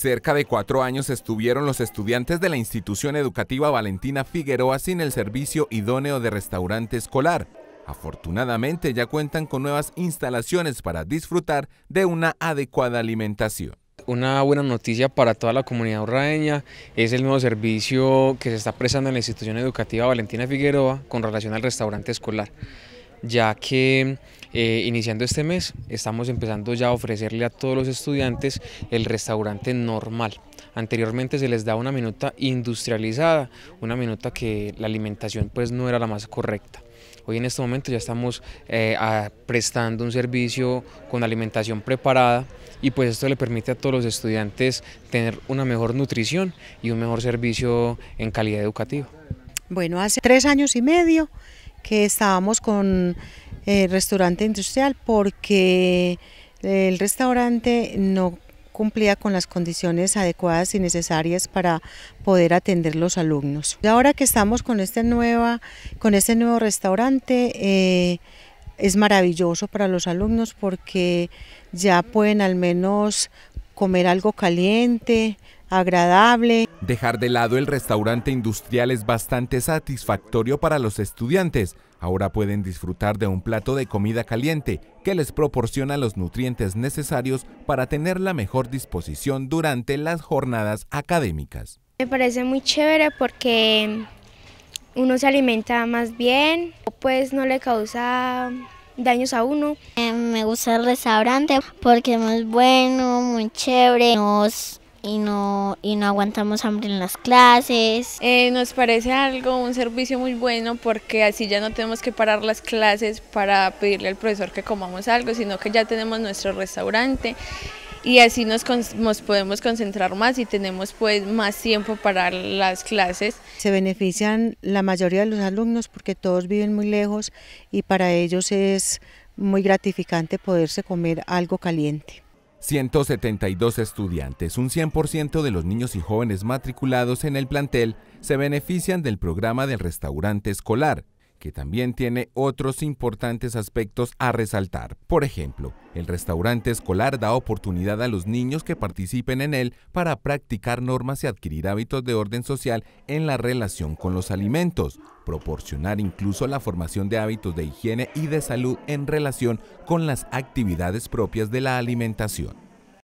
Cerca de cuatro años estuvieron los estudiantes de la institución educativa Valentina Figueroa sin el servicio idóneo de restaurante escolar. Afortunadamente ya cuentan con nuevas instalaciones para disfrutar de una adecuada alimentación. Una buena noticia para toda la comunidad urraeña es el nuevo servicio que se está prestando en la institución educativa Valentina Figueroa con relación al restaurante escolar ya que eh, iniciando este mes estamos empezando ya a ofrecerle a todos los estudiantes el restaurante normal. Anteriormente se les daba una minuta industrializada, una minuta que la alimentación pues no era la más correcta. Hoy en este momento ya estamos eh, prestando un servicio con alimentación preparada y pues esto le permite a todos los estudiantes tener una mejor nutrición y un mejor servicio en calidad educativa. Bueno, hace tres años y medio que estábamos con el eh, restaurante industrial porque el restaurante no cumplía con las condiciones adecuadas y necesarias para poder atender los alumnos. y Ahora que estamos con este, nueva, con este nuevo restaurante, eh, es maravilloso para los alumnos porque ya pueden al menos comer algo caliente, agradable. Dejar de lado el restaurante industrial es bastante satisfactorio para los estudiantes. Ahora pueden disfrutar de un plato de comida caliente que les proporciona los nutrientes necesarios para tener la mejor disposición durante las jornadas académicas. Me parece muy chévere porque uno se alimenta más bien, pues no le causa daños a uno. Em, me gusta el restaurante porque es bueno, muy chévere, nos y no, aguantamos hambre en las clases. Eh, nos parece algo, un servicio muy bueno porque así ya no tenemos que parar las clases para pedirle al profesor que comamos algo, sino que ya tenemos nuestro restaurante y así nos, podemos concentrar más y tenemos pues, más tiempo para las clases. Se benefician la mayoría de los alumnos porque todos viven muy lejos y para ellos es muy gratificante poderse comer algo caliente. 172 estudiantes, un 100% de los niños y jóvenes matriculados en el plantel se benefician del programa del restaurante escolar, que también tiene otros importantes aspectos a resaltar. Por ejemplo, el restaurante escolar da oportunidad a los niños que participen en él para practicar normas y adquirir hábitos de orden social en la relación con los alimentos, proporcionar incluso la formación de hábitos de higiene y de salud en relación con las actividades propias de la alimentación.